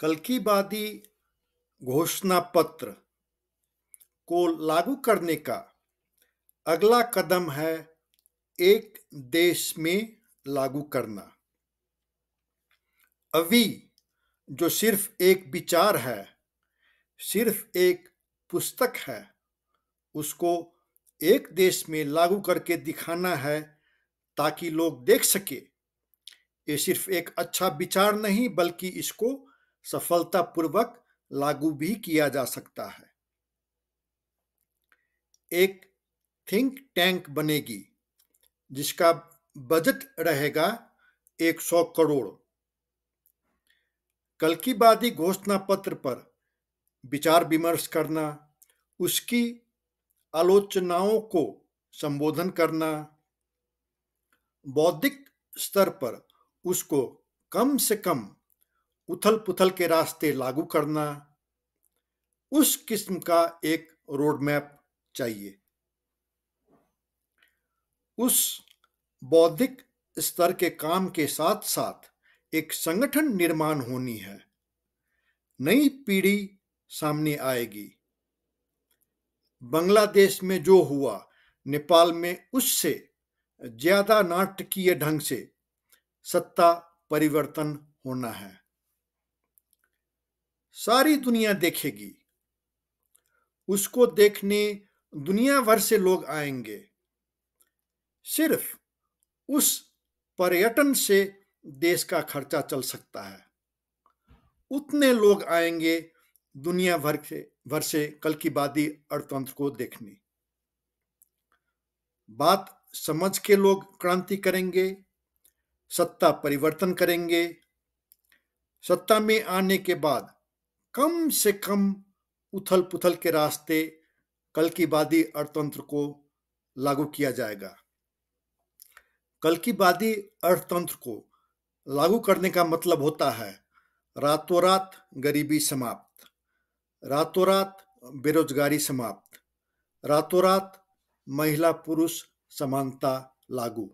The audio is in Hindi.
कलकीबादी घोषणा पत्र को लागू करने का अगला कदम है एक देश में लागू करना अभी जो सिर्फ एक विचार है सिर्फ एक पुस्तक है उसको एक देश में लागू करके दिखाना है ताकि लोग देख सके ये सिर्फ एक अच्छा विचार नहीं बल्कि इसको सफलतापूर्वक लागू भी किया जा सकता है एक थिंक टैंक बनेगी जिसका बजट रहेगा 100 करोड़ कल की कलकीबादी घोषणा पत्र पर विचार विमर्श करना उसकी आलोचनाओं को संबोधन करना बौद्धिक स्तर पर उसको कम से कम उथल पुथल के रास्ते लागू करना उस किस्म का एक रोड मैप चाहिए उस बौद्धिक स्तर के काम के साथ साथ एक संगठन निर्माण होनी है नई पीढ़ी सामने आएगी बांग्लादेश में जो हुआ नेपाल में उससे ज्यादा नाटकीय ढंग से सत्ता परिवर्तन होना है सारी दुनिया देखेगी उसको देखने दुनिया भर से लोग आएंगे सिर्फ उस पर्यटन से देश का खर्चा चल सकता है उतने लोग आएंगे दुनिया भर से भर से कल की बादी अर्थतंत्र को देखने बात समझ के लोग क्रांति करेंगे सत्ता परिवर्तन करेंगे सत्ता में आने के बाद कम से कम उथल पुथल के रास्ते कल की बादी अर्थतंत्र को लागू किया जाएगा कल की बादी अर्थतंत्र को लागू करने का मतलब होता है रातों रात गरीबी समाप्त रातों रात बेरोजगारी समाप्त रातों रात महिला पुरुष समानता लागू